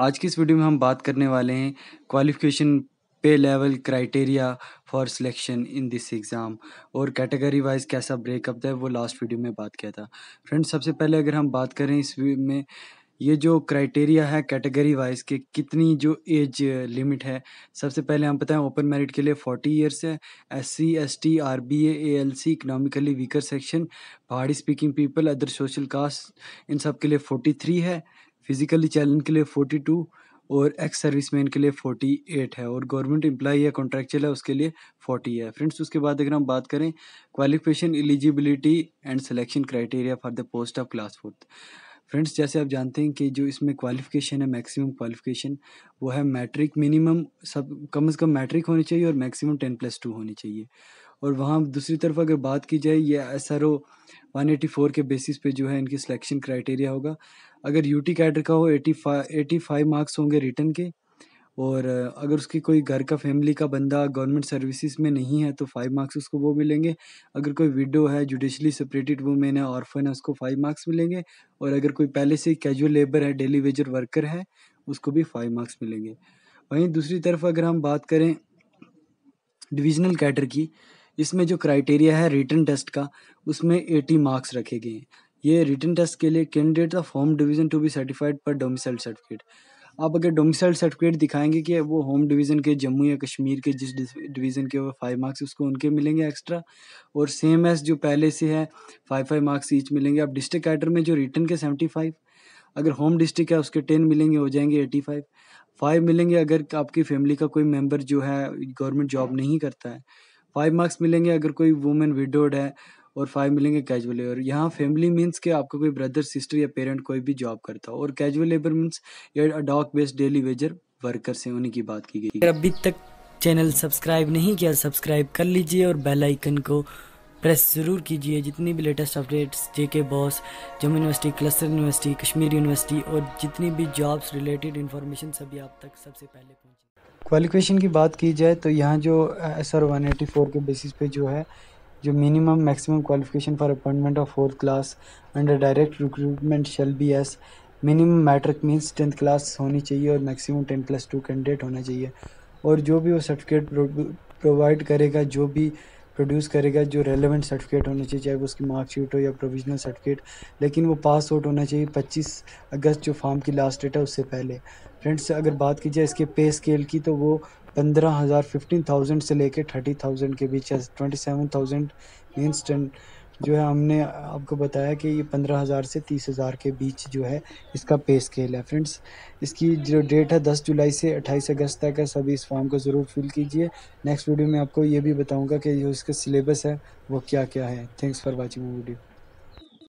आज की इस वीडियो में हम बात करने वाले हैं क्वालिफिकेशन पे level criteria for selection in this exam और कैटेगरी वाइज कैसा ब्रेकअप था वो लास्ट वीडियो में बात किया था फ्रेंड्स सबसे पहले अगर हम बात करें इस में ये जो क्राइटेरिया है कैटेगरी वाइज के कितनी जो एज लिमिट है सबसे पहले हम बताएं ओपन मेरिट के लिए फोर्टी इयर्स है S C S T R B A L C economically weaker section Pahari speaking people other social caste इन सब के लिए फोर्टी थ्री है फिजिकली चैलेंज के लिए फोर्टी टू और एक्स सर्विस मैन के लिए फोर्टी एट है और गवर्नमेंट एम्प्लाई या कॉन्ट्रेक्चुअल है उसके लिए फोर्टी है फ्रेंड्स उसके बाद अगर हम बात करें qualification eligibility and selection criteria for the post of class fourth friends जैसे आप जानते हैं कि जो इसमें क्वालिफिकेशन है मैक्सिमम क्वालिफिकेशन वो है मैट्रिक मिनिमम सब कम से कम मैट्रिक होनी चाहिए और मैक्सिमम टेन प्लस टू होनी चाहिए और वहाँ दूसरी तरफ अगर बात की जाए ये S R O one eighty four के बेसिस पे जो है इनकी सिलेक्शन क्राइटेरिया होगा अगर यू टी कैडर का हो eighty five eighty five marks होंगे रिटर्न के और अगर उसकी कोई घर का फैमिली का बंदा गवर्नमेंट सर्विसेज में नहीं है तो फाइव मार्क्स उसको वो मिलेंगे अगर कोई विडो है जुडिशली सेपरेटेड वुमेन है ऑर्फन है उसको फाइव मार्क्स मिलेंगे और अगर कोई पहले से कैजुअल लेबर है डेली वेजर वर्कर है उसको भी फाइव मार्क्स मिलेंगे वहीं दूसरी तरफ अगर हम बात करें डिविजनल कैडर की इसमें जो क्राइटेरिया है रिटर्न टेस्ट का उसमें एटी मार्क्स रखे गए हैं ये रिटर्न टेस्ट के लिए candidate of home division to be certified पर डोमिसाइल सर्टिफिकेट आप अगर डोमिसाइल सर्टिफिकेट दिखाएंगे कि वो होम डिवीज़न के जम्मू या कश्मीर के जिस डिवीज़न के वो फाइव मार्क्स उसको उनके मिलेंगे एक्स्ट्रा और सेम एस जो पहले से है फाइव फाइव मार्क्स ईच मिलेंगे आप डिस्ट्रिक्ट कैडर में जो रिटर्न के सेवेंटी फाइव अगर होम डिस्ट्रिक्ट है उसके टेन मिलेंगे हो जाएंगे एटी फाइव फाइव मिलेंगे अगर आपकी फैमिली का कोई मेम्बर जो है गवर्नमेंट जॉब नहीं करता है फाइव मार्क्स मिलेंगे अगर कोई वुमेन विडोड है और फाइव मिलेंगे कैजुअल लेबर यहाँ फैमिली मीन्स के आपका कोई ब्रदर सिस्टर या पेरेंट कोई भी जॉब करता हो और कैजुअल लेबर मीन्स ये doc based daily wager workers से उन्हीं की बात की गई अभी तक चैनल सब्सक्राइब नहीं किया सब्सक्राइब कर लीजिए और बेल आइकन को प्रेस ज़रूर कीजिए जितनी भी latest updates J K BOSE Jammu university cluster university Kashmir university और जितनी भी जॉब्स रिलेटेड इन्फॉर्मेशन सभी आप तक सबसे पहले पहुँचे क्वालिफिकेशन की बात की जाए तो यहाँ जो S R one eighty four के बेसिस पे जो है जो minimum maximum qualification for appointment of fourth class under direct recruitment shall be as minimum matric means tenth class होनी चाहिए और maximum ten plus two candidate होना चाहिए और जो भी वो सर्टिफिकेट प्रोवाइड करेगा जो भी प्रोड्यूस करेगा जो रेलेवेंट सर्टिफिकेट होना चाहिए चाहे वो उसकी मार्कशीट हो या प्रोविजनल सर्टिफिकेट लेकिन वो पास आउट होना चाहिए 25 अगस्त जो फॉर्म की लास्ट डेट है उससे पहले फ्रेंड्स अगर बात की जाए इसके पे स्केल की तो वो पंद्रह हज़ार फिफ्टीन थाउजेंड से लेकर थर्टी थाउजेंड के बीच है ट्वेंटी सेवन थाउजेंड जो है हमने आपको बताया कि ये पंद्रह हज़ार से तीस हज़ार के बीच जो है इसका पे स्केल है फ्रेंड्स इसकी जो डेट है दस जुलाई से अट्ठाईस अगस्त तक है सभी इस फॉर्म को ज़रूर फिल कीजिए नेक्स्ट वीडियो में आपको ये भी बताऊँगा कि जो इसका सिलेबस है वो क्या क्या है थैंक्स फॉर वॉचिंग वीडियो